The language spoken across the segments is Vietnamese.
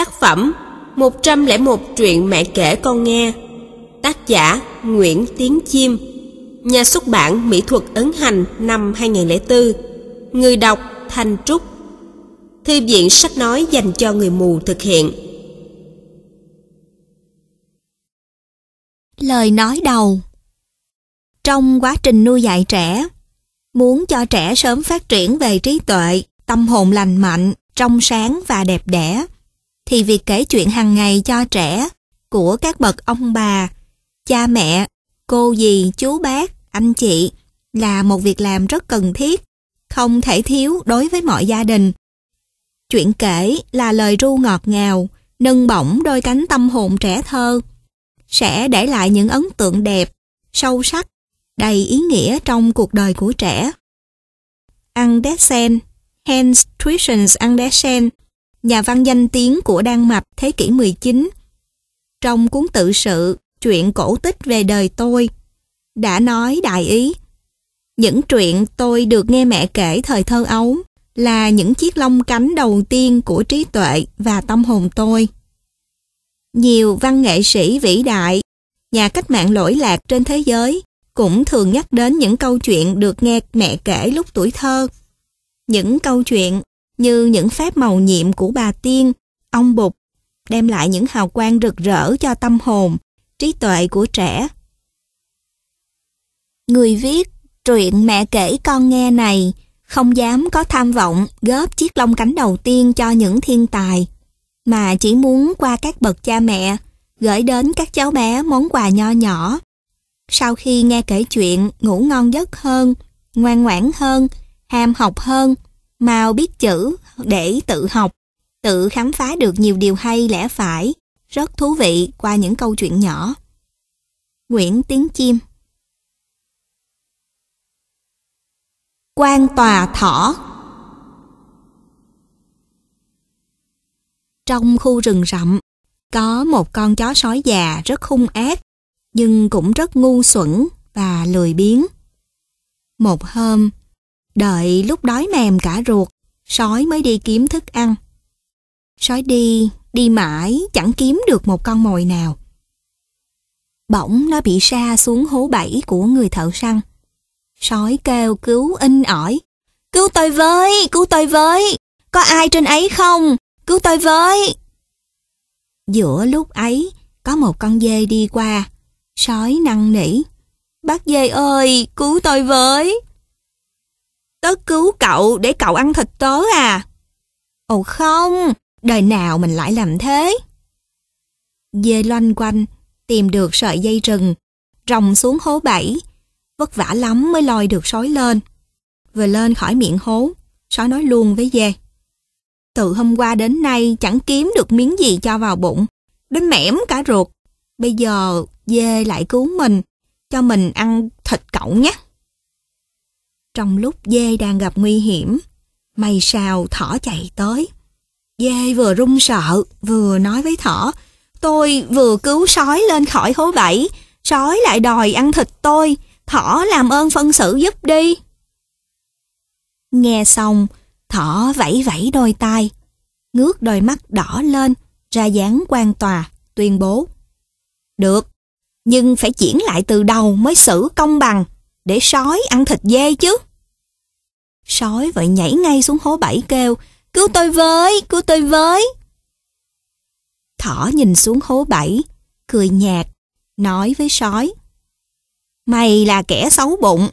Tác phẩm 101 truyện mẹ kể con nghe Tác giả Nguyễn Tiến Chim Nhà xuất bản Mỹ thuật Ấn Hành năm 2004 Người đọc Thanh Trúc Thư viện sách nói dành cho người mù thực hiện Lời nói đầu Trong quá trình nuôi dạy trẻ Muốn cho trẻ sớm phát triển về trí tuệ, tâm hồn lành mạnh, trong sáng và đẹp đẽ thì việc kể chuyện hàng ngày cho trẻ của các bậc ông bà, cha mẹ, cô dì, chú bác, anh chị là một việc làm rất cần thiết, không thể thiếu đối với mọi gia đình. Chuyện kể là lời ru ngọt ngào, nâng bổng đôi cánh tâm hồn trẻ thơ, sẽ để lại những ấn tượng đẹp, sâu sắc, đầy ý nghĩa trong cuộc đời của trẻ. Andersen, Hans Christian Andersen nhà văn danh tiếng của Đan Mạch thế kỷ 19. Trong cuốn tự sự Chuyện cổ tích về đời tôi đã nói đại ý những chuyện tôi được nghe mẹ kể thời thơ ấu là những chiếc lông cánh đầu tiên của trí tuệ và tâm hồn tôi. Nhiều văn nghệ sĩ vĩ đại, nhà cách mạng lỗi lạc trên thế giới cũng thường nhắc đến những câu chuyện được nghe mẹ kể lúc tuổi thơ. Những câu chuyện như những phép màu nhiệm của bà tiên, ông bụt, đem lại những hào quang rực rỡ cho tâm hồn, trí tuệ của trẻ. Người viết truyện mẹ kể con nghe này không dám có tham vọng góp chiếc lông cánh đầu tiên cho những thiên tài, mà chỉ muốn qua các bậc cha mẹ gửi đến các cháu bé món quà nho nhỏ. Sau khi nghe kể chuyện ngủ ngon giấc hơn, ngoan ngoãn hơn, ham học hơn, mau biết chữ để tự học, tự khám phá được nhiều điều hay lẽ phải, rất thú vị qua những câu chuyện nhỏ. Nguyễn Tiến Chim Quan tòa thỏ Trong khu rừng rậm, có một con chó sói già rất hung ác, nhưng cũng rất ngu xuẩn và lười biếng. Một hôm, Đợi lúc đói mềm cả ruột, sói mới đi kiếm thức ăn. Sói đi, đi mãi chẳng kiếm được một con mồi nào. Bỗng nó bị sa xuống hố bẫy của người thợ săn. Sói kêu cứu in ỏi. Cứu tôi với, cứu tôi với, có ai trên ấy không? Cứu tôi với. Giữa lúc ấy, có một con dê đi qua. Sói năn nỉ. Bác dê ơi, cứu tôi với. Tớ cứu cậu để cậu ăn thịt tớ à? Ồ không, đời nào mình lại làm thế? Dê loanh quanh, tìm được sợi dây rừng, rồng xuống hố bẫy. Vất vả lắm mới lòi được sói lên. Vừa lên khỏi miệng hố, sói nói luôn với dê. Từ hôm qua đến nay chẳng kiếm được miếng gì cho vào bụng, đến mẻm cả ruột. Bây giờ dê lại cứu mình, cho mình ăn thịt cậu nhé. Trong lúc dê đang gặp nguy hiểm, may sao thỏ chạy tới. Dê vừa run sợ, vừa nói với thỏ, tôi vừa cứu sói lên khỏi hố bẫy, sói lại đòi ăn thịt tôi, thỏ làm ơn phân xử giúp đi. Nghe xong, thỏ vẫy vẫy đôi tay ngước đôi mắt đỏ lên, ra dáng quan tòa, tuyên bố. Được, nhưng phải chuyển lại từ đầu mới xử công bằng để sói ăn thịt dê chứ. Sói vậy nhảy ngay xuống hố bảy kêu, cứu tôi với, cứu tôi với. Thỏ nhìn xuống hố bảy cười nhạt, nói với sói. Mày là kẻ xấu bụng,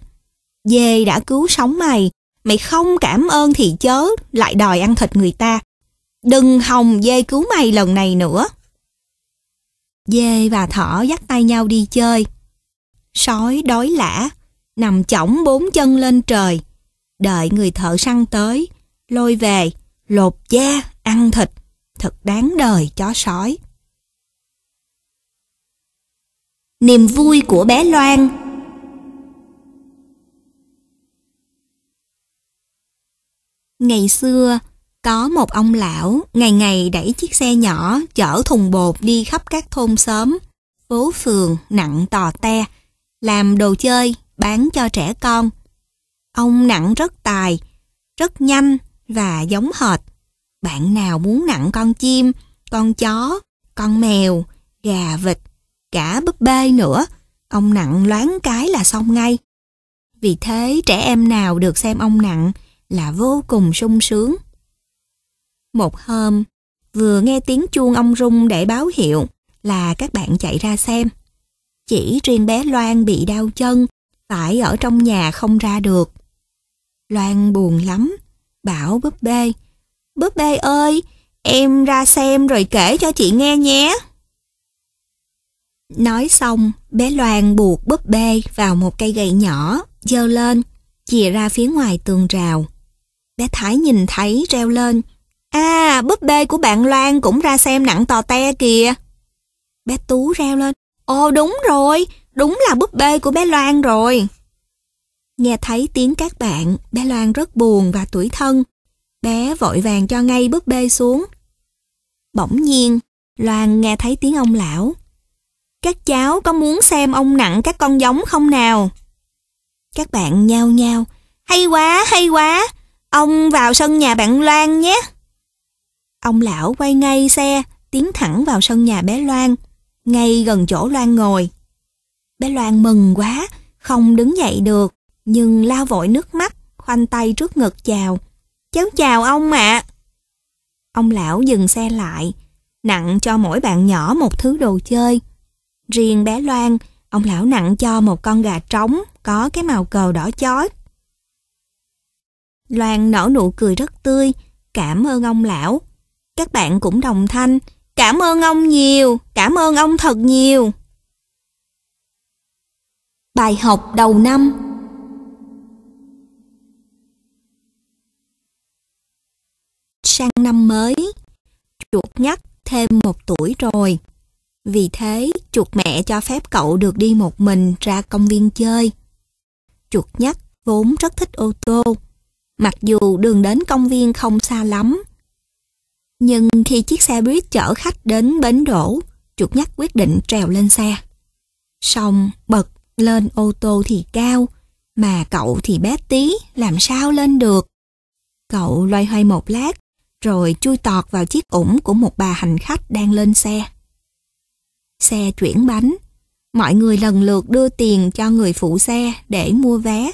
dê đã cứu sống mày, mày không cảm ơn thì chớ, lại đòi ăn thịt người ta. Đừng hòng dê cứu mày lần này nữa. Dê và thỏ dắt tay nhau đi chơi. Sói đói lã, nằm chỏng bốn chân lên trời, đợi người thợ săn tới, lôi về, lột da, ăn thịt, thật đáng đời chó sói. Niềm vui của bé Loan Ngày xưa, có một ông lão ngày ngày đẩy chiếc xe nhỏ chở thùng bột đi khắp các thôn xóm, phố phường nặng tò te, làm đồ chơi bán cho trẻ con. Ông nặng rất tài, rất nhanh và giống hệt. Bạn nào muốn nặng con chim, con chó, con mèo, gà vịt, cả búp bê nữa, ông nặng loáng cái là xong ngay. Vì thế trẻ em nào được xem ông nặng là vô cùng sung sướng. Một hôm, vừa nghe tiếng chuông ông rung để báo hiệu là các bạn chạy ra xem. Chỉ riêng bé Loan bị đau chân phải ở trong nhà không ra được. Loan buồn lắm, bảo búp bê, búp bê ơi, em ra xem rồi kể cho chị nghe nhé. Nói xong, bé Loan buộc búp bê vào một cây gậy nhỏ, dơ lên, chìa ra phía ngoài tường rào. Bé Thái nhìn thấy reo lên, À, búp bê của bạn Loan cũng ra xem nặng tò te kìa. Bé Tú reo lên, Ồ đúng rồi, Đúng là búp bê của bé Loan rồi. Nghe thấy tiếng các bạn, bé Loan rất buồn và tủi thân. Bé vội vàng cho ngay búp bê xuống. Bỗng nhiên, Loan nghe thấy tiếng ông lão. Các cháu có muốn xem ông nặng các con giống không nào? Các bạn nhao nhao. Hay quá, hay quá. Ông vào sân nhà bạn Loan nhé. Ông lão quay ngay xe, tiến thẳng vào sân nhà bé Loan, ngay gần chỗ Loan ngồi. Bé Loan mừng quá, không đứng dậy được, nhưng lao vội nước mắt, khoanh tay trước ngực chào. Cháu chào ông ạ. À. Ông lão dừng xe lại, nặng cho mỗi bạn nhỏ một thứ đồ chơi. Riêng bé Loan, ông lão nặng cho một con gà trống có cái màu cờ đỏ chói. Loan nở nụ cười rất tươi, cảm ơn ông lão. Các bạn cũng đồng thanh, cảm ơn ông nhiều, cảm ơn ông thật nhiều. Bài học đầu năm Sang năm mới, chuột nhắc thêm một tuổi rồi. Vì thế, chuột mẹ cho phép cậu được đi một mình ra công viên chơi. Chuột nhắc vốn rất thích ô tô, mặc dù đường đến công viên không xa lắm. Nhưng khi chiếc xe buýt chở khách đến bến đổ, chuột nhắc quyết định trèo lên xe. Xong, bật lên ô tô thì cao, mà cậu thì bé tí, làm sao lên được? Cậu loay hoay một lát, rồi chui tọt vào chiếc ủng của một bà hành khách đang lên xe. Xe chuyển bánh, mọi người lần lượt đưa tiền cho người phụ xe để mua vé.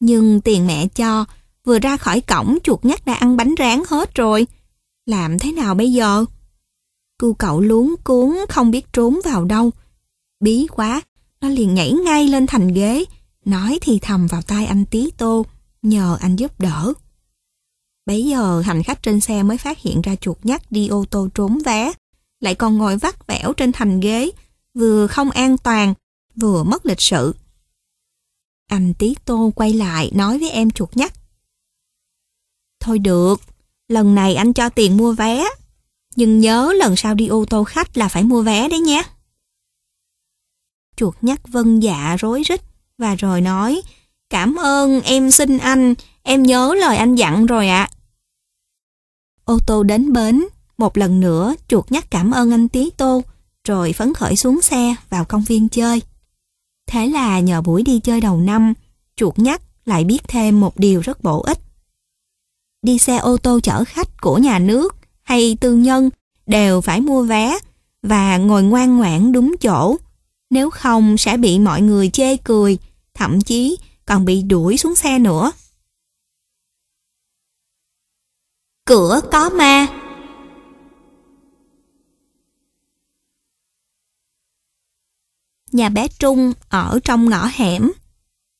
Nhưng tiền mẹ cho vừa ra khỏi cổng chuột nhắt đã ăn bánh rán hết rồi. Làm thế nào bây giờ? Cu cậu luống cuốn không biết trốn vào đâu. Bí quá, nó liền nhảy ngay lên thành ghế, nói thì thầm vào tai anh Tí Tô, nhờ anh giúp đỡ. Bấy giờ hành khách trên xe mới phát hiện ra chuột nhắt đi ô tô trốn vé, lại còn ngồi vắt vẻo trên thành ghế, vừa không an toàn, vừa mất lịch sự. Anh Tí Tô quay lại nói với em chuột nhắt. Thôi được, lần này anh cho tiền mua vé, nhưng nhớ lần sau đi ô tô khách là phải mua vé đấy nhé. Chuột nhắc vân dạ rối rít và rồi nói Cảm ơn em xin anh, em nhớ lời anh dặn rồi ạ. Ô tô đến bến, một lần nữa chuột nhắc cảm ơn anh Tí Tô rồi phấn khởi xuống xe vào công viên chơi. Thế là nhờ buổi đi chơi đầu năm, chuột nhắc lại biết thêm một điều rất bổ ích. Đi xe ô tô chở khách của nhà nước hay tư nhân đều phải mua vé và ngồi ngoan ngoãn đúng chỗ nếu không sẽ bị mọi người chê cười, thậm chí còn bị đuổi xuống xe nữa. Cửa có ma Nhà bé Trung ở trong ngõ hẻm.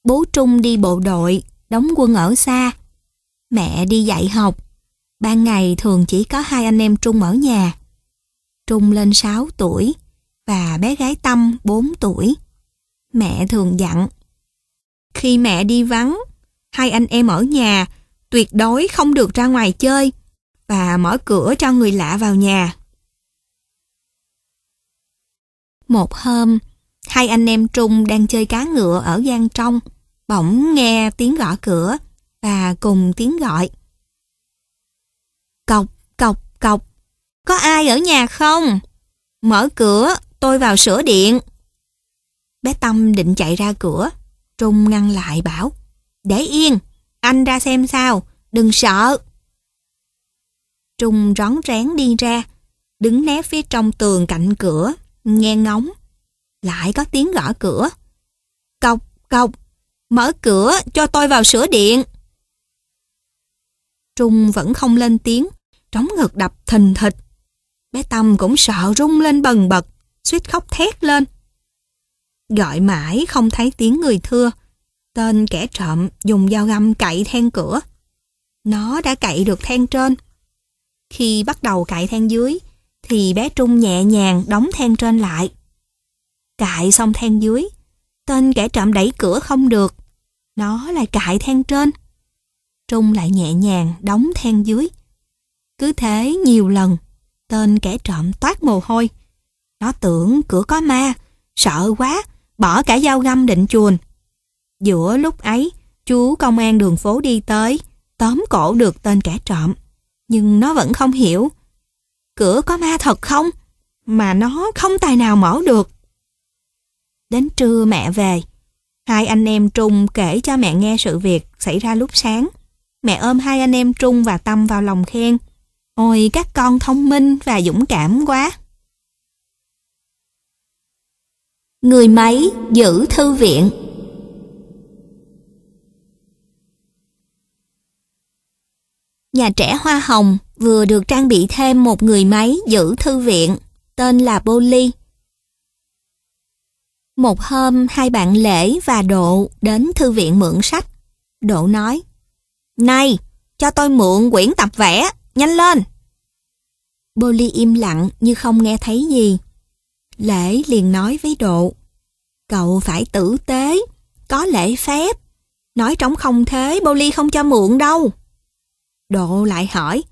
Bố Trung đi bộ đội, đóng quân ở xa. Mẹ đi dạy học. Ban ngày thường chỉ có hai anh em Trung ở nhà. Trung lên 6 tuổi, và bé gái Tâm 4 tuổi. Mẹ thường dặn, khi mẹ đi vắng, hai anh em ở nhà tuyệt đối không được ra ngoài chơi và mở cửa cho người lạ vào nhà. Một hôm, hai anh em Trung đang chơi cá ngựa ở gian trong, bỗng nghe tiếng gõ cửa và cùng tiếng gọi. Cọc, cọc, cọc, có ai ở nhà không? Mở cửa, tôi vào sửa điện. Bé Tâm định chạy ra cửa, Trung ngăn lại bảo, để yên, anh ra xem sao, đừng sợ. Trung rón rén đi ra, đứng né phía trong tường cạnh cửa, nghe ngóng. Lại có tiếng gõ cửa. cộc cộc mở cửa cho tôi vào sửa điện. Trung vẫn không lên tiếng, trống ngực đập thình thịch. Bé Tâm cũng sợ rung lên bần bật suýt khóc thét lên. Gọi mãi không thấy tiếng người thưa, tên kẻ trộm dùng dao găm cậy then cửa. Nó đã cậy được then trên. Khi bắt đầu cậy then dưới, thì bé Trung nhẹ nhàng đóng then trên lại. Cạy xong then dưới, tên kẻ trộm đẩy cửa không được, nó lại cạy then trên. Trung lại nhẹ nhàng đóng then dưới. Cứ thế nhiều lần, tên kẻ trộm toát mồ hôi, nó tưởng cửa có ma, sợ quá, bỏ cả dao găm định chuồn. Giữa lúc ấy, chú công an đường phố đi tới, tóm cổ được tên kẻ trộm. Nhưng nó vẫn không hiểu. Cửa có ma thật không? Mà nó không tài nào mở được. Đến trưa mẹ về, hai anh em Trung kể cho mẹ nghe sự việc xảy ra lúc sáng. Mẹ ôm hai anh em Trung và Tâm vào lòng khen. Ôi các con thông minh và dũng cảm quá. Người máy giữ thư viện Nhà trẻ Hoa Hồng vừa được trang bị thêm một người máy giữ thư viện tên là Polly. Một hôm hai bạn Lễ và Độ đến thư viện mượn sách. Độ nói, Này, cho tôi mượn quyển tập vẽ, nhanh lên. Polly im lặng như không nghe thấy gì. Lễ liền nói với độ, cậu phải tử tế, có lễ phép, nói trống không thế bô ly không cho mượn đâu. Độ lại hỏi,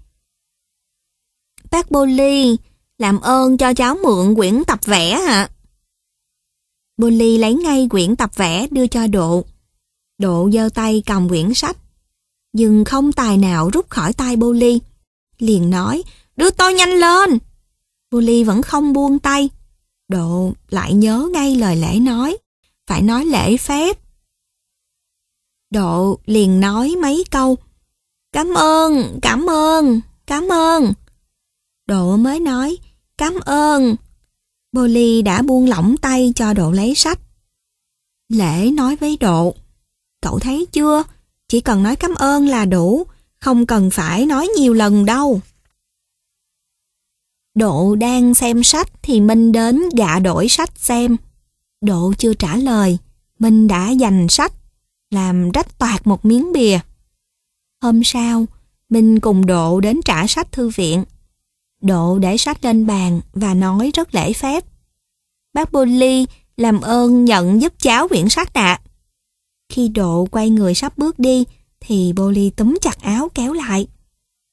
bác bô ly, làm ơn cho cháu mượn quyển tập vẽ ạ. À? Bô ly lấy ngay quyển tập vẽ đưa cho độ. Độ giơ tay cầm quyển sách, nhưng không tài nào rút khỏi tay bô ly. Liền nói, đưa tôi nhanh lên. Bô ly vẫn không buông tay, Độ lại nhớ ngay lời lễ nói, phải nói lễ phép. Độ liền nói mấy câu, cảm ơn, cảm ơn, cảm ơn. Độ mới nói, cảm ơn. Bô đã buông lỏng tay cho Độ lấy sách. Lễ nói với Độ, cậu thấy chưa, chỉ cần nói cảm ơn là đủ, không cần phải nói nhiều lần đâu. Độ đang xem sách thì Minh đến gạ đổi sách xem. Độ chưa trả lời, Minh đã giành sách, làm rách toạc một miếng bìa. Hôm sau, Minh cùng Độ đến trả sách thư viện. Độ để sách lên bàn và nói rất lễ phép. Bác Bully làm ơn nhận giúp cháu quyển sách ạ. Khi Độ quay người sắp bước đi, thì Bully túm chặt áo kéo lại.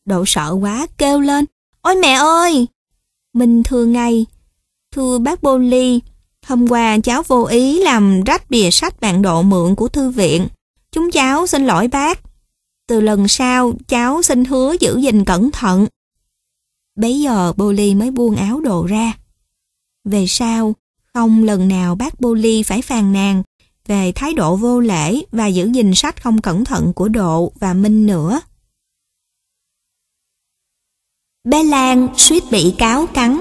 Độ sợ quá kêu lên, ôi mẹ ơi! Minh thưa ngay. Thưa bác Bô Ly, hôm qua cháu vô ý làm rách bìa sách bản độ mượn của thư viện. Chúng cháu xin lỗi bác. Từ lần sau, cháu xin hứa giữ gìn cẩn thận. Bấy giờ Bô Ly mới buông áo đồ ra. Về sau, không lần nào bác Bô Ly phải phàn nàn về thái độ vô lễ và giữ gìn sách không cẩn thận của Độ và Minh nữa. Bé Lan suýt bị cáo cắn.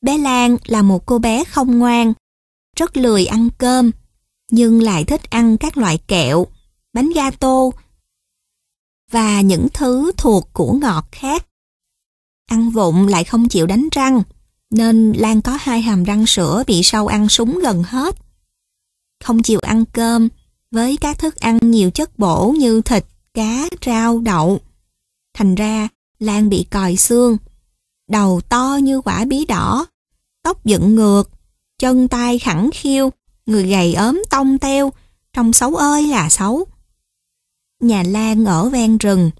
Bé Lan là một cô bé không ngoan, rất lười ăn cơm, nhưng lại thích ăn các loại kẹo, bánh gato và những thứ thuộc của ngọt khác. Ăn vụng lại không chịu đánh răng, nên Lan có hai hàm răng sữa bị sâu ăn súng gần hết. Không chịu ăn cơm với các thức ăn nhiều chất bổ như thịt, cá, rau, đậu. Thành ra, Lan bị còi xương, đầu to như quả bí đỏ, tóc dựng ngược, chân tay khẳng khiêu, người gầy ốm tông teo, trông xấu ơi là xấu. Nhà Lan ở ven rừng.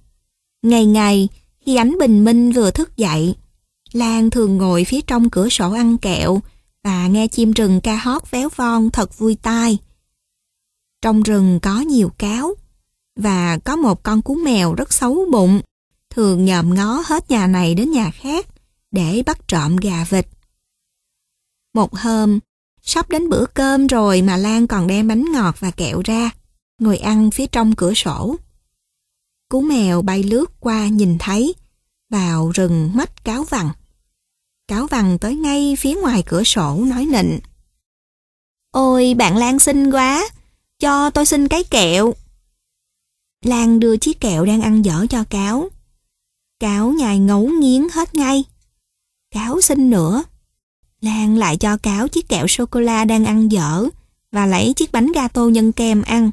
Ngày ngày, khi ánh bình minh vừa thức dậy, Lan thường ngồi phía trong cửa sổ ăn kẹo và nghe chim rừng ca hót véo von thật vui tai. Trong rừng có nhiều cáo và có một con cú mèo rất xấu bụng, thường nhòm ngó hết nhà này đến nhà khác để bắt trộm gà vịt. Một hôm, sắp đến bữa cơm rồi mà Lan còn đem bánh ngọt và kẹo ra, ngồi ăn phía trong cửa sổ. Cú mèo bay lướt qua nhìn thấy, vào rừng mắt cáo vằn. Cáo vằn tới ngay phía ngoài cửa sổ nói nịnh. Ôi bạn Lan xinh quá, cho tôi xin cái kẹo. Lan đưa chiếc kẹo đang ăn dở cho cáo. Cáo nhài ngấu nghiến hết ngay. Cáo xin nữa. Lan lại cho cáo chiếc kẹo sô-cô-la đang ăn dở và lấy chiếc bánh gato nhân kem ăn.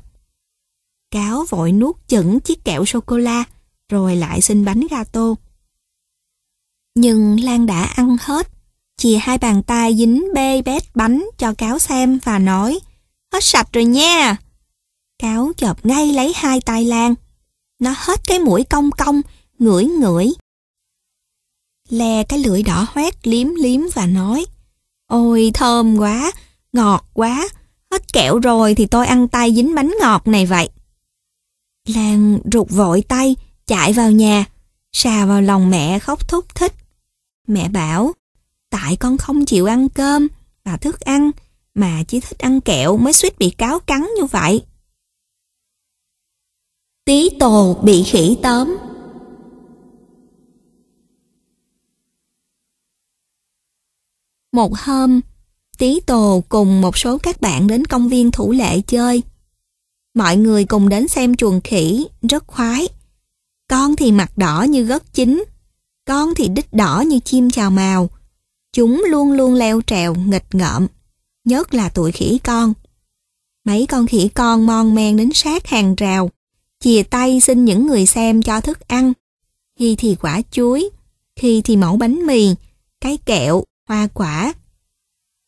Cáo vội nuốt chửng chiếc kẹo sô-cô-la rồi lại xin bánh gato. Nhưng Lan đã ăn hết, chìa hai bàn tay dính bê bét bánh cho cáo xem và nói hết sạch rồi nha. Cáo chộp ngay lấy hai tay Lan. Nó hết cái mũi cong cong, ngửi ngửi. Lè cái lưỡi đỏ hoét liếm liếm và nói. Ôi thơm quá, ngọt quá, hết kẹo rồi thì tôi ăn tay dính bánh ngọt này vậy. Lan rụt vội tay, chạy vào nhà, xà vào lòng mẹ khóc thúc thích. Mẹ bảo, tại con không chịu ăn cơm và thức ăn mà chỉ thích ăn kẹo mới suýt bị cáo cắn như vậy. Tí tồ bị khỉ tóm Một hôm, Tí Tồ cùng một số các bạn đến công viên Thủ Lệ chơi. Mọi người cùng đến xem chuồng khỉ, rất khoái. Con thì mặt đỏ như gấc chín, con thì đít đỏ như chim chào màu. Chúng luôn luôn leo trèo, nghịch ngợm, nhất là tuổi khỉ con. Mấy con khỉ con mon men đến sát hàng rào, chìa tay xin những người xem cho thức ăn. Khi thì quả chuối, khi thì mẫu bánh mì, cái kẹo, hoa quả.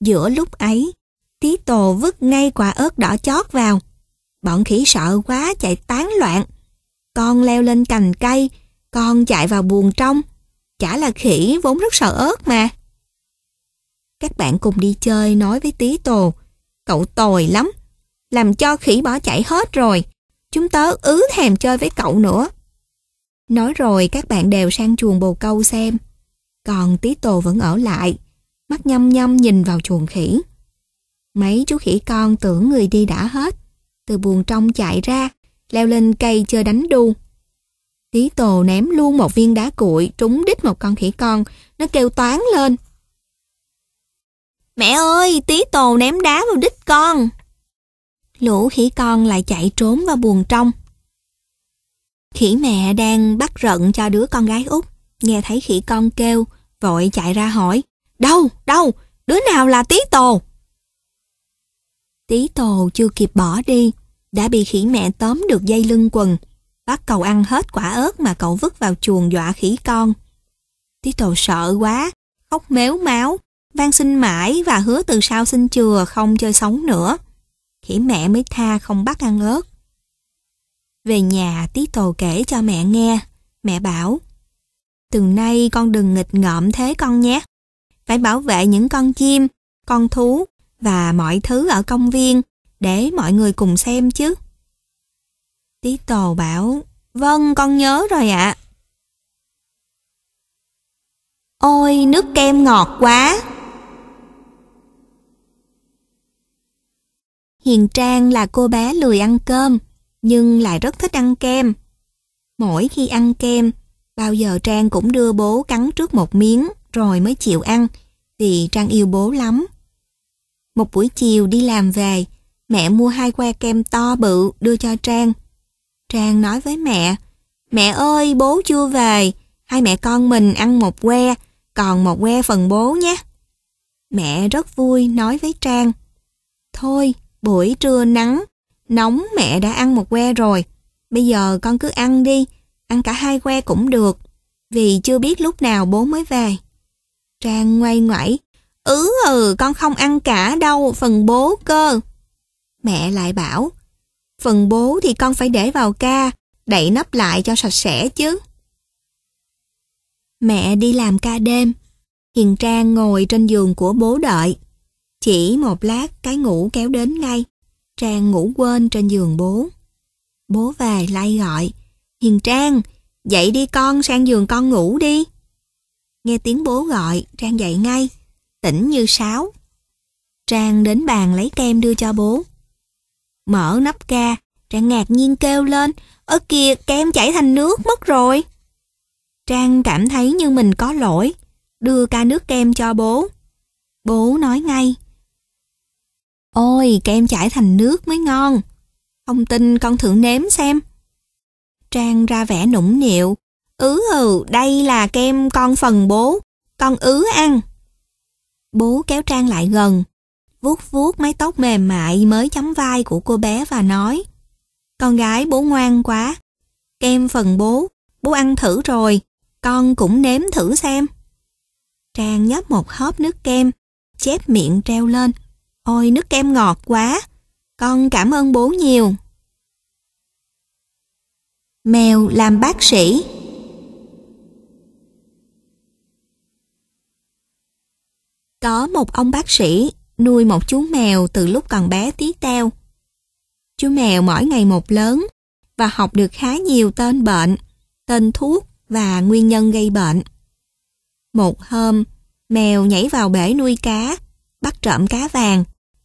Giữa lúc ấy, tí tồ vứt ngay quả ớt đỏ chót vào. Bọn khỉ sợ quá chạy tán loạn. Con leo lên cành cây, con chạy vào buồng trong. Chả là khỉ vốn rất sợ ớt mà. Các bạn cùng đi chơi nói với tí tồ. Cậu tồi lắm. Làm cho khỉ bỏ chạy hết rồi. Chúng tớ ứ thèm chơi với cậu nữa. Nói rồi các bạn đều sang chuồng bồ câu xem. Còn tí tồ vẫn ở lại. Mắt nhăm nhăm nhìn vào chuồng khỉ. Mấy chú khỉ con tưởng người đi đã hết. Từ buồng trong chạy ra, leo lên cây chơi đánh đu. Tí tồ ném luôn một viên đá cuội trúng đích một con khỉ con. Nó kêu toán lên. Mẹ ơi, tí tồ ném đá vào đít con. Lũ khỉ con lại chạy trốn vào buồn trong. Khỉ mẹ đang bắt rận cho đứa con gái út, nghe thấy khỉ con kêu, vội chạy ra hỏi. Đâu, đâu, đứa nào là tí tồ? Tí tồ chưa kịp bỏ đi, đã bị khỉ mẹ tóm được dây lưng quần, bắt cậu ăn hết quả ớt mà cậu vứt vào chuồng dọa khỉ con. Tí tồ sợ quá, khóc méo máu, van xin mãi và hứa từ sau xin chừa không chơi sống nữa. Khỉ mẹ mới tha không bắt ăn ớt. Về nhà tí tồ kể cho mẹ nghe, mẹ bảo Từ nay con đừng nghịch ngợm thế con nhé. Phải bảo vệ những con chim, con thú và mọi thứ ở công viên để mọi người cùng xem chứ. Tí tồ bảo Vâng, con nhớ rồi ạ. À. Ôi, nước kem ngọt quá! Hiền Trang là cô bé lười ăn cơm, nhưng lại rất thích ăn kem. Mỗi khi ăn kem, bao giờ Trang cũng đưa bố cắn trước một miếng rồi mới chịu ăn, vì Trang yêu bố lắm. Một buổi chiều đi làm về, mẹ mua hai que kem to bự đưa cho Trang. Trang nói với mẹ, Mẹ ơi, bố chưa về, hai mẹ con mình ăn một que, còn một que phần bố nhé. Mẹ rất vui nói với Trang, Thôi, Buổi trưa nắng, nóng mẹ đã ăn một que rồi. Bây giờ con cứ ăn đi, ăn cả hai que cũng được. Vì chưa biết lúc nào bố mới về. Trang ngoay ngoẩy. Ừ ừ, con không ăn cả đâu, phần bố cơ. Mẹ lại bảo. Phần bố thì con phải để vào ca, đậy nắp lại cho sạch sẽ chứ. Mẹ đi làm ca đêm. Hiền Trang ngồi trên giường của bố đợi. Chỉ một lát cái ngủ kéo đến ngay. Trang ngủ quên trên giường bố. Bố về lay gọi. Hiền Trang, dậy đi con sang giường con ngủ đi. Nghe tiếng bố gọi, Trang dậy ngay. Tỉnh như sáo. Trang đến bàn lấy kem đưa cho bố. Mở nắp ca, Trang ngạc nhiên kêu lên. Ở kìa, kem chảy thành nước mất rồi. Trang cảm thấy như mình có lỗi. Đưa ca nước kem cho bố. Bố nói ngay. Ôi, kem chảy thành nước mới ngon. Không tin con thử nếm xem. Trang ra vẻ nũng nịu. ứ ừ, đây là kem con phần bố. Con ứ ăn. Bố kéo Trang lại gần. Vuốt vuốt mái tóc mềm mại mới chấm vai của cô bé và nói. Con gái bố ngoan quá. Kem phần bố, bố ăn thử rồi. Con cũng nếm thử xem. Trang nhấp một hớp nước kem, chép miệng treo lên. Ôi nước kem ngọt quá, con cảm ơn bố nhiều. Mèo làm bác sĩ Có một ông bác sĩ nuôi một chú mèo từ lúc còn bé tí teo. Chú mèo mỗi ngày một lớn và học được khá nhiều tên bệnh, tên thuốc và nguyên nhân gây bệnh. Một hôm, mèo nhảy vào bể nuôi cá bắt trộm cá vàng,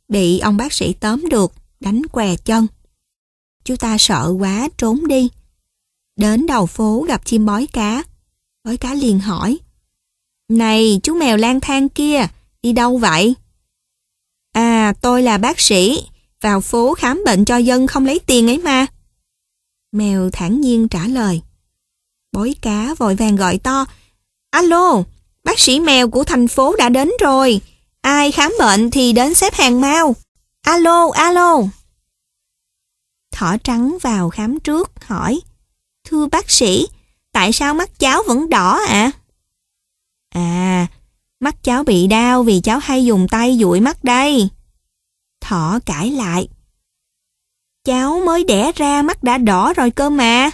bị ông bác sĩ tóm được, đánh què chân. Chú ta sợ quá trốn đi. Đến đầu phố gặp chim bói cá. Bói cá liền hỏi. Này, chú mèo lang thang kia, đi đâu vậy? À, tôi là bác sĩ, vào phố khám bệnh cho dân không lấy tiền ấy mà. Mèo thản nhiên trả lời. Bói cá vội vàng gọi to. Alo, bác sĩ mèo của thành phố đã đến rồi, Ai khám bệnh thì đến xếp hàng mau. Alo, alo. Thỏ trắng vào khám trước, hỏi. Thưa bác sĩ, tại sao mắt cháu vẫn đỏ ạ? À? à, mắt cháu bị đau vì cháu hay dùng tay dụi mắt đây. Thỏ cãi lại. Cháu mới đẻ ra mắt đã đỏ rồi cơ mà.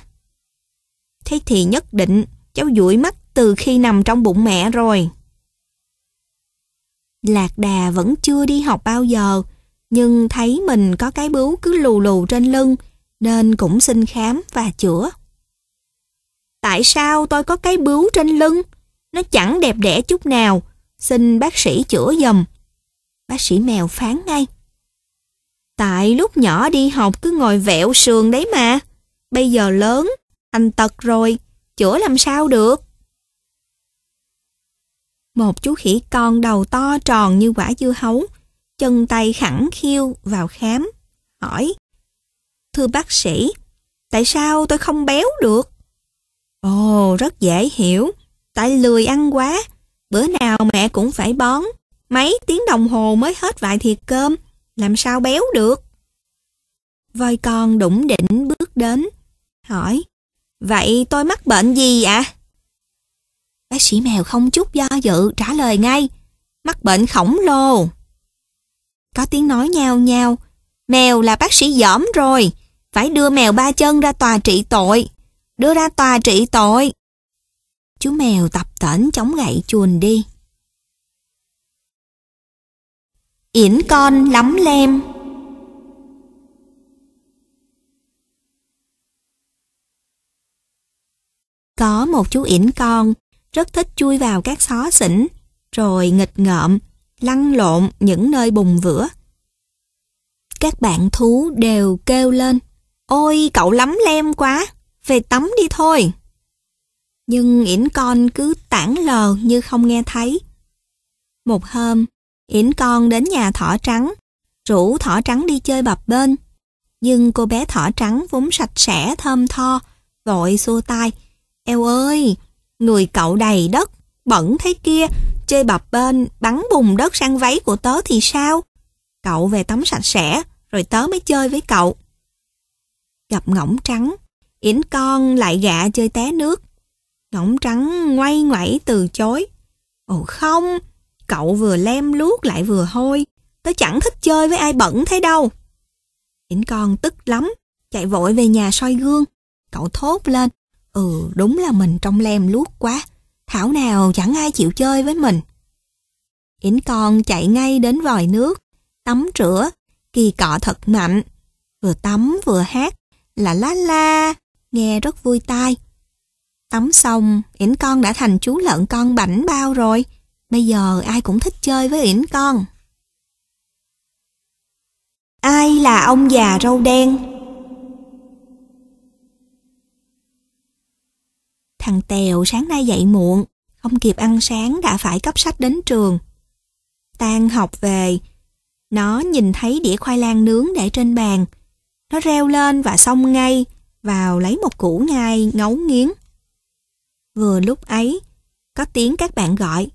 Thế thì nhất định cháu dụi mắt từ khi nằm trong bụng mẹ rồi. Lạc đà vẫn chưa đi học bao giờ, nhưng thấy mình có cái bướu cứ lù lù trên lưng, nên cũng xin khám và chữa. Tại sao tôi có cái bướu trên lưng? Nó chẳng đẹp đẽ chút nào, xin bác sĩ chữa dùm. Bác sĩ mèo phán ngay. Tại lúc nhỏ đi học cứ ngồi vẹo sườn đấy mà. Bây giờ lớn, anh tật rồi, chữa làm sao được? một chú khỉ con đầu to tròn như quả dưa hấu, chân tay khẳng khiu vào khám, hỏi Thưa bác sĩ, tại sao tôi không béo được? Ồ, rất dễ hiểu, tại lười ăn quá, bữa nào mẹ cũng phải bón, mấy tiếng đồng hồ mới hết vài thiệt cơm, làm sao béo được? Voi con đủng đỉnh bước đến, hỏi Vậy tôi mắc bệnh gì ạ? À? Bác sĩ mèo không chút do dự trả lời ngay. Mắc bệnh khổng lồ. Có tiếng nói nhao nhao. Mèo là bác sĩ giỏm rồi. Phải đưa mèo ba chân ra tòa trị tội. Đưa ra tòa trị tội. Chú mèo tập tỉnh chống gậy chuồn đi. Yển con lắm lem Có một chú yển con rất thích chui vào các xó xỉnh, rồi nghịch ngợm, lăn lộn những nơi bùng vữa. Các bạn thú đều kêu lên, ôi cậu lắm lem quá, về tắm đi thôi. Nhưng yển con cứ tản lờ như không nghe thấy. Một hôm, yển con đến nhà thỏ trắng, rủ thỏ trắng đi chơi bập bên. Nhưng cô bé thỏ trắng vốn sạch sẽ thơm tho, vội xua tay. Eo ơi, người cậu đầy đất, bẩn thế kia, chơi bập bên, bắn bùn đất sang váy của tớ thì sao? Cậu về tắm sạch sẽ, rồi tớ mới chơi với cậu. Gặp ngỗng trắng, Yến con lại gạ chơi té nước. Ngỗng trắng ngoay ngoảy từ chối. Ồ không, cậu vừa lem luốc lại vừa hôi, tớ chẳng thích chơi với ai bẩn thế đâu. Yến con tức lắm, chạy vội về nhà soi gương. Cậu thốt lên, Ừ, đúng là mình trong lem luốt quá. Thảo nào chẳng ai chịu chơi với mình. Yến con chạy ngay đến vòi nước, tắm rửa, kỳ cọ thật mạnh. Vừa tắm vừa hát, là la la, nghe rất vui tai. Tắm xong, Yến con đã thành chú lợn con bảnh bao rồi. Bây giờ ai cũng thích chơi với Yến con. Ai là ông già râu đen Thằng Tèo sáng nay dậy muộn, không kịp ăn sáng đã phải cấp sách đến trường. Tan học về, nó nhìn thấy đĩa khoai lang nướng để trên bàn. Nó reo lên và xông ngay, vào lấy một củ ngai ngấu nghiến. Vừa lúc ấy, có tiếng các bạn gọi.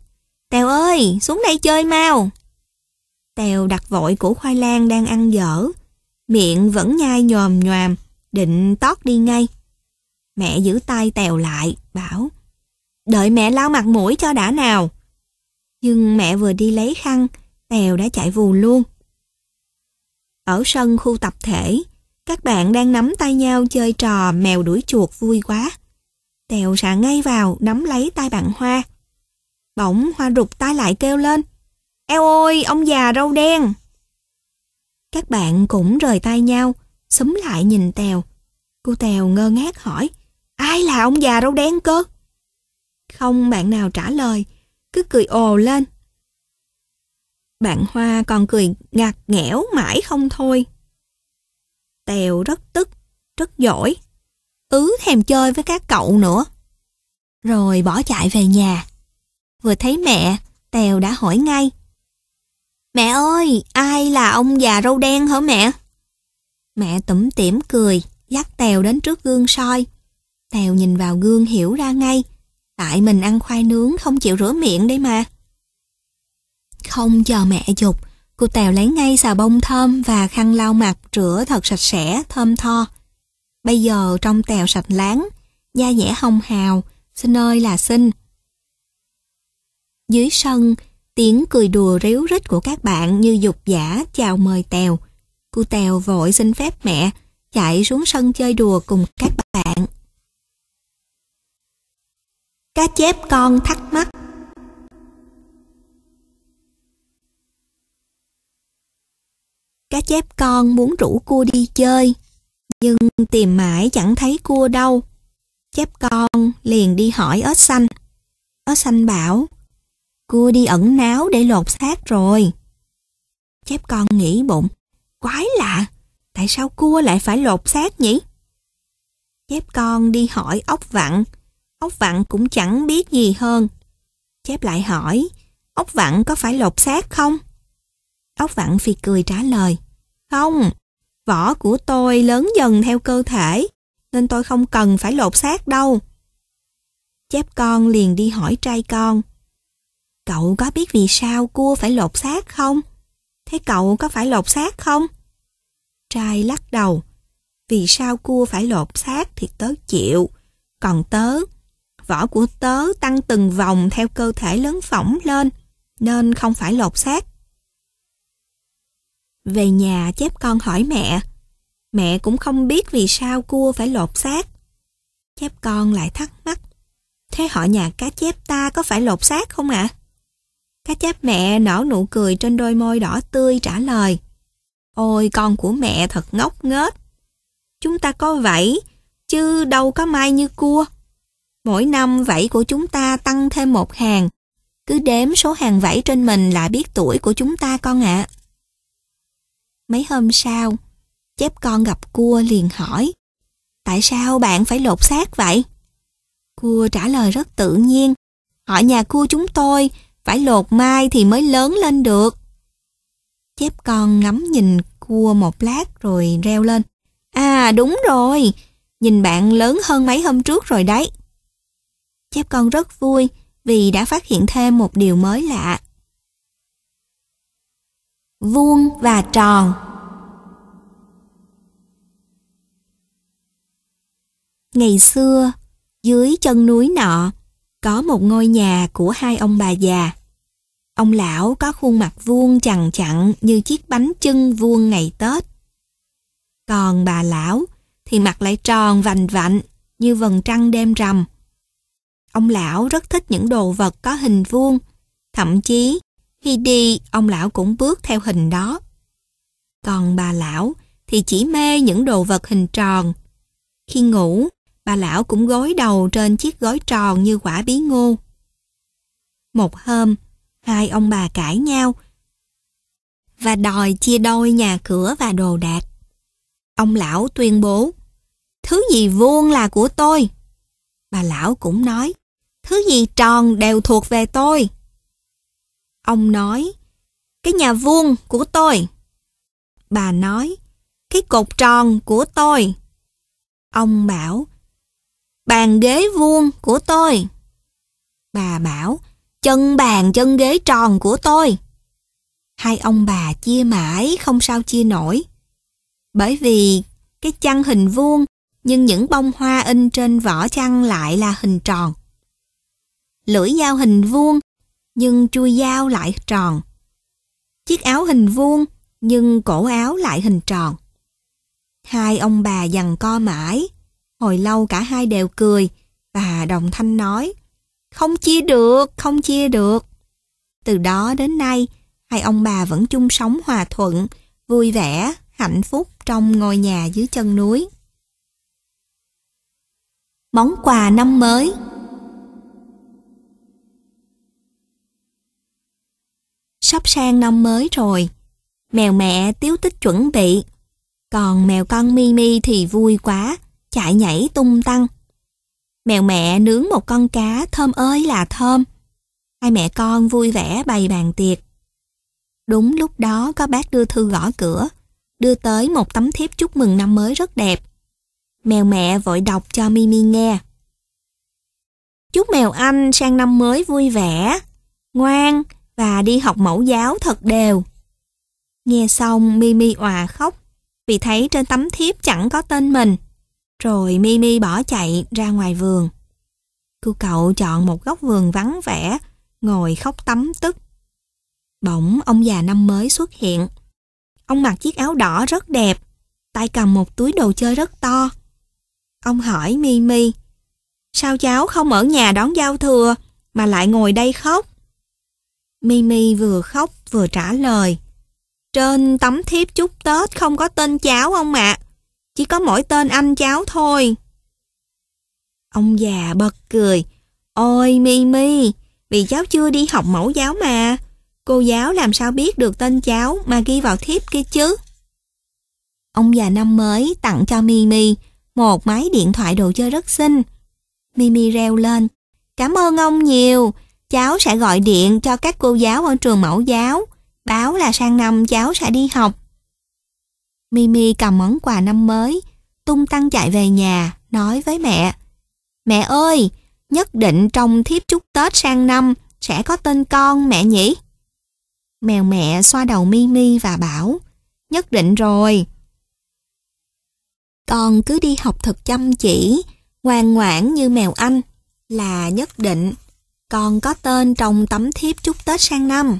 Tèo ơi, xuống đây chơi mau. Tèo đặt vội củ khoai lang đang ăn dở. Miệng vẫn nhai nhòm nhòm, định tót đi ngay. Mẹ giữ tay Tèo lại, bảo Đợi mẹ lau mặt mũi cho đã nào. Nhưng mẹ vừa đi lấy khăn, Tèo đã chạy vù luôn. Ở sân khu tập thể, các bạn đang nắm tay nhau chơi trò mèo đuổi chuột vui quá. Tèo xạ ngay vào nắm lấy tay bạn Hoa. Bỗng Hoa rụt tay lại kêu lên. Eo ôi, ông già râu đen. Các bạn cũng rời tay nhau, súng lại nhìn Tèo. Cô Tèo ngơ ngác hỏi. Ai là ông già râu đen cơ? Không bạn nào trả lời, cứ cười ồ lên. Bạn Hoa còn cười ngạt nghẽo mãi không thôi. Tèo rất tức, rất giỏi, ứ thèm chơi với các cậu nữa. Rồi bỏ chạy về nhà. Vừa thấy mẹ, Tèo đã hỏi ngay. Mẹ ơi, ai là ông già râu đen hả mẹ? Mẹ tủm tỉm cười, dắt Tèo đến trước gương soi. Tèo nhìn vào gương hiểu ra ngay, tại mình ăn khoai nướng không chịu rửa miệng đấy mà. Không chờ mẹ dục, cô Tèo lấy ngay xà bông thơm và khăn lau mặt rửa thật sạch sẽ, thơm tho. Bây giờ trong Tèo sạch láng, da dẻ hồng hào, xin ơi là xinh. Dưới sân, tiếng cười đùa ríu rít của các bạn như dục giả chào mời Tèo. Cô Tèo vội xin phép mẹ, chạy xuống sân chơi đùa cùng các bạn cá chép con thắc mắc cá chép con muốn rủ cua đi chơi nhưng tìm mãi chẳng thấy cua đâu chép con liền đi hỏi ớt xanh ớt xanh bảo cua đi ẩn náu để lột xác rồi chép con nghĩ bụng quái lạ tại sao cua lại phải lột xác nhỉ chép con đi hỏi ốc vặn Ốc vặn cũng chẳng biết gì hơn. Chép lại hỏi, ốc vặn có phải lột xác không? Ốc vặn phì cười trả lời, không, vỏ của tôi lớn dần theo cơ thể, nên tôi không cần phải lột xác đâu. Chép con liền đi hỏi trai con, cậu có biết vì sao cua phải lột xác không? Thế cậu có phải lột xác không? Trai lắc đầu, vì sao cua phải lột xác thì tớ chịu, còn tớ Vỏ của tớ tăng từng vòng theo cơ thể lớn phỏng lên, nên không phải lột xác. Về nhà chép con hỏi mẹ, mẹ cũng không biết vì sao cua phải lột xác. Chép con lại thắc mắc, thế họ nhà cá chép ta có phải lột xác không ạ? À? Cá chép mẹ nở nụ cười trên đôi môi đỏ tươi trả lời, ôi con của mẹ thật ngốc nghếch. Chúng ta có vậy, chứ đâu có mai như cua. Mỗi năm vảy của chúng ta tăng thêm một hàng. Cứ đếm số hàng vảy trên mình là biết tuổi của chúng ta con ạ. Mấy hôm sau, chép con gặp cua liền hỏi. Tại sao bạn phải lột xác vậy? Cua trả lời rất tự nhiên. Họ nhà cua chúng tôi phải lột mai thì mới lớn lên được. Chép con ngắm nhìn cua một lát rồi reo lên. À đúng rồi, nhìn bạn lớn hơn mấy hôm trước rồi đấy. Chép con rất vui vì đã phát hiện thêm một điều mới lạ. Vuông và tròn Ngày xưa, dưới chân núi nọ, có một ngôi nhà của hai ông bà già. Ông lão có khuôn mặt vuông chằn chặn như chiếc bánh chưng vuông ngày Tết. Còn bà lão thì mặt lại tròn vành vạnh như vầng trăng đêm rằm. Ông lão rất thích những đồ vật có hình vuông. Thậm chí, khi đi, ông lão cũng bước theo hình đó. Còn bà lão thì chỉ mê những đồ vật hình tròn. Khi ngủ, bà lão cũng gối đầu trên chiếc gối tròn như quả bí ngô. Một hôm, hai ông bà cãi nhau và đòi chia đôi nhà cửa và đồ đạc. Ông lão tuyên bố, thứ gì vuông là của tôi. Bà lão cũng nói, Thứ gì tròn đều thuộc về tôi. Ông nói, cái nhà vuông của tôi. Bà nói, cái cột tròn của tôi. Ông bảo, bàn ghế vuông của tôi. Bà bảo, chân bàn chân ghế tròn của tôi. Hai ông bà chia mãi không sao chia nổi. Bởi vì cái chăn hình vuông nhưng những bông hoa in trên vỏ chăn lại là hình tròn lưỡi dao hình vuông nhưng chui dao lại tròn. Chiếc áo hình vuông nhưng cổ áo lại hình tròn. Hai ông bà dằn co mãi, hồi lâu cả hai đều cười và đồng thanh nói Không chia được, không chia được. Từ đó đến nay, hai ông bà vẫn chung sống hòa thuận, vui vẻ, hạnh phúc trong ngôi nhà dưới chân núi. Món quà năm mới sắp sang năm mới rồi. Mèo mẹ tiếu tích chuẩn bị. Còn mèo con Mimi thì vui quá, chạy nhảy tung tăng. Mèo mẹ nướng một con cá thơm ơi là thơm. Hai mẹ con vui vẻ bày bàn tiệc. Đúng lúc đó có bác đưa thư gõ cửa, đưa tới một tấm thiếp chúc mừng năm mới rất đẹp. Mèo mẹ vội đọc cho Mimi nghe. Chúc mèo anh sang năm mới vui vẻ, ngoan, và đi học mẫu giáo thật đều. Nghe xong Mimi òa khóc vì thấy trên tấm thiếp chẳng có tên mình. Rồi Mimi bỏ chạy ra ngoài vườn. Cô cậu chọn một góc vườn vắng vẻ, ngồi khóc tắm tức. Bỗng ông già năm mới xuất hiện. Ông mặc chiếc áo đỏ rất đẹp, tay cầm một túi đồ chơi rất to. Ông hỏi Mimi, sao cháu không ở nhà đón giao thừa mà lại ngồi đây khóc? Mimi vừa khóc vừa trả lời. Trên tấm thiếp chúc Tết không có tên cháu ông ạ. Chỉ có mỗi tên anh cháu thôi. Ông già bật cười. Ôi Mimi, vì cháu chưa đi học mẫu giáo mà. Cô giáo làm sao biết được tên cháu mà ghi vào thiếp kia chứ? Ông già năm mới tặng cho Mimi một máy điện thoại đồ chơi rất xinh. Mimi reo lên. Cảm ơn ông nhiều cháu sẽ gọi điện cho các cô giáo ở trường mẫu giáo, báo là sang năm cháu sẽ đi học. Mimi cầm món quà năm mới, tung tăng chạy về nhà, nói với mẹ. Mẹ ơi, nhất định trong thiếp chúc Tết sang năm sẽ có tên con mẹ nhỉ? Mèo mẹ xoa đầu Mimi và bảo, nhất định rồi. Con cứ đi học thật chăm chỉ, ngoan ngoãn như mèo anh, là nhất định còn có tên trong tấm thiếp chúc Tết sang năm.